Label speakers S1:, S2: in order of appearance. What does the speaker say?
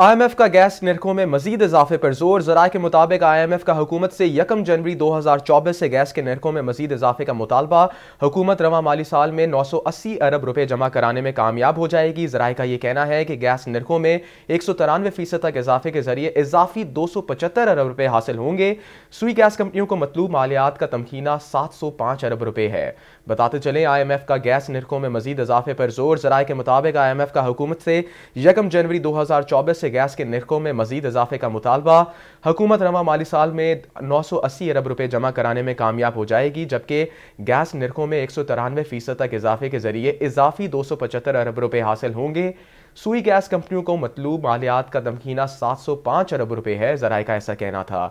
S1: आई M F का gas नरखों में मजीद इजाफे पर जोर जरा के मुताबिक आई एम एफ का हुकूमत से यकम जनवरी दो हजार चौबीस से गैस के नरखों में मजीद इजाफे का मुतालबा हुकूमत रवा माली साल में नौ सौ अस्सी अरब रुपये जमा कराने में कामयाब हो जाएगी जरा का यह कहना है कि गैस नरखों में एक सौ तिरानवे फीसद तक इजाफे के जरिए इजाफी दो सौ पचहत्तर अरब रुपये हासिल होंगे सुई गैस कंपनियों को मतलूब मालियात का तमखीना सात सौ पाँच अरब रुपये है बताते चले आई एम एफ का गैस नरखों में मजीद इजाफे पर जोर जरा के मुताबिक आई एम एफ का हुकूमत से यकम जनवरी दो हज़ार चौबीस से से गैस के नरखों में मजीद इजाफे का मुतालबा हुकूमत रवा माली साल में नौ सौ अस्सी अरब रुपये जमा कराने में कामयाब हो जाएगी जबकि गैस नरखों में एक सौ तिरानवे फीसद तक इजाफे के जरिए इजाफी दो सौ पचहत्तर अरब रुपये हासिल होंगे सुई गैस कंपनियों को मतलूब मालियात का दमकीना सात सौ पाँच अरब रुपये है जराये का ऐसा कहना था